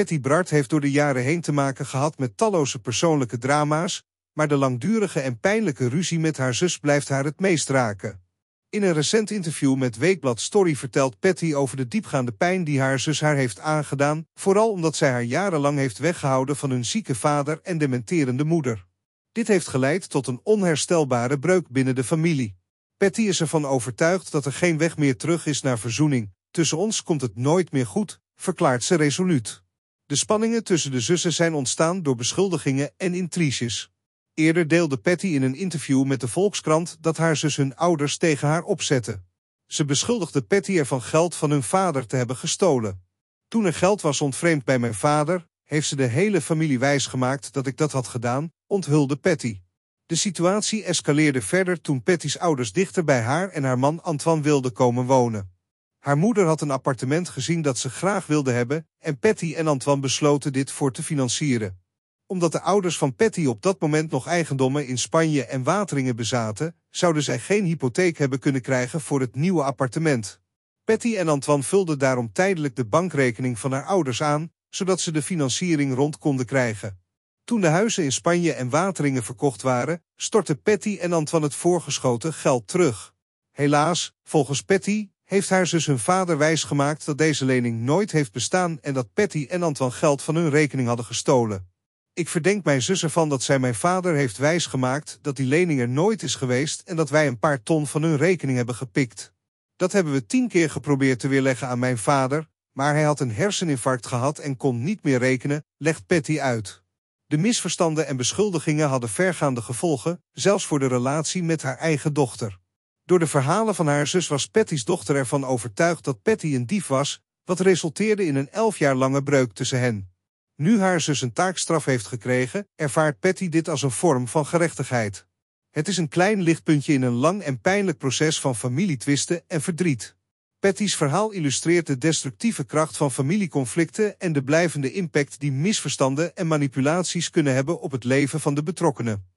Patty Bart heeft door de jaren heen te maken gehad met talloze persoonlijke drama's, maar de langdurige en pijnlijke ruzie met haar zus blijft haar het meest raken. In een recent interview met Weekblad Story vertelt Patty over de diepgaande pijn die haar zus haar heeft aangedaan, vooral omdat zij haar jarenlang heeft weggehouden van hun zieke vader en dementerende moeder. Dit heeft geleid tot een onherstelbare breuk binnen de familie. Patty is ervan overtuigd dat er geen weg meer terug is naar verzoening. Tussen ons komt het nooit meer goed, verklaart ze resoluut. De spanningen tussen de zussen zijn ontstaan door beschuldigingen en intriges. Eerder deelde Patty in een interview met de Volkskrant dat haar zus hun ouders tegen haar opzette. Ze beschuldigde Patty ervan geld van hun vader te hebben gestolen. Toen er geld was ontvreemd bij mijn vader, heeft ze de hele familie wijsgemaakt dat ik dat had gedaan, onthulde Patty. De situatie escaleerde verder toen Patty's ouders dichter bij haar en haar man Antoine wilden komen wonen. Haar moeder had een appartement gezien dat ze graag wilde hebben en Patty en Antoine besloten dit voor te financieren. Omdat de ouders van Patty op dat moment nog eigendommen in Spanje en Wateringen bezaten, zouden zij geen hypotheek hebben kunnen krijgen voor het nieuwe appartement. Patty en Antoine vulden daarom tijdelijk de bankrekening van haar ouders aan, zodat ze de financiering rond konden krijgen. Toen de huizen in Spanje en Wateringen verkocht waren, stortte Patty en Antoine het voorgeschoten geld terug. Helaas, volgens Patty, heeft haar zus hun vader wijsgemaakt dat deze lening nooit heeft bestaan en dat Patty en Antoine geld van hun rekening hadden gestolen. Ik verdenk mijn zus ervan dat zij mijn vader heeft wijsgemaakt dat die lening er nooit is geweest en dat wij een paar ton van hun rekening hebben gepikt. Dat hebben we tien keer geprobeerd te weerleggen aan mijn vader, maar hij had een herseninfarct gehad en kon niet meer rekenen, legt Patty uit. De misverstanden en beschuldigingen hadden vergaande gevolgen, zelfs voor de relatie met haar eigen dochter. Door de verhalen van haar zus was Patty's dochter ervan overtuigd dat Patty een dief was, wat resulteerde in een elf jaar lange breuk tussen hen. Nu haar zus een taakstraf heeft gekregen, ervaart Patty dit als een vorm van gerechtigheid. Het is een klein lichtpuntje in een lang en pijnlijk proces van familietwisten en verdriet. Patty's verhaal illustreert de destructieve kracht van familieconflicten en de blijvende impact die misverstanden en manipulaties kunnen hebben op het leven van de betrokkenen.